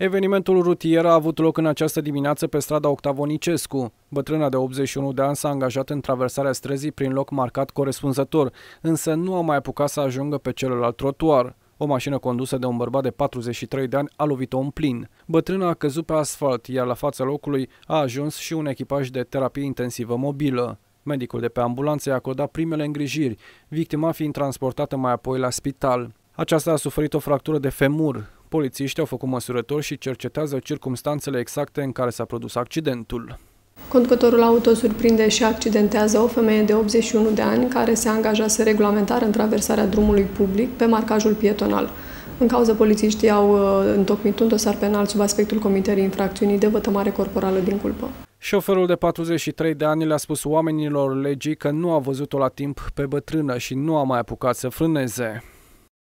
Evenimentul rutier a avut loc în această dimineață pe strada Octavonicescu. Bătrâna de 81 de ani s-a angajat în traversarea străzii prin loc marcat corespunzător, însă nu a mai apucat să ajungă pe celălalt trotuar. O mașină condusă de un bărbat de 43 de ani a lovit-o în plin. Bătrâna a căzut pe asfalt, iar la fața locului a ajuns și un echipaj de terapie intensivă mobilă. Medicul de pe ambulanță i-a acordat primele îngrijiri, victima fiind transportată mai apoi la spital. Aceasta a suferit o fractură de femur, Polițiștii au făcut măsurători și cercetează circumstanțele exacte în care s-a produs accidentul. Conducătorul auto surprinde și accidentează o femeie de 81 de ani care se angajase regulamentar în traversarea drumului public pe marcajul pietonal. În cauza polițiștii au uh, întocmit un dosar penal sub aspectul comiterii infracțiunii de vătămare corporală din culpă. Șoferul de 43 de ani le-a spus oamenilor legii că nu a văzut-o la timp pe bătrână și nu a mai apucat să frâneze.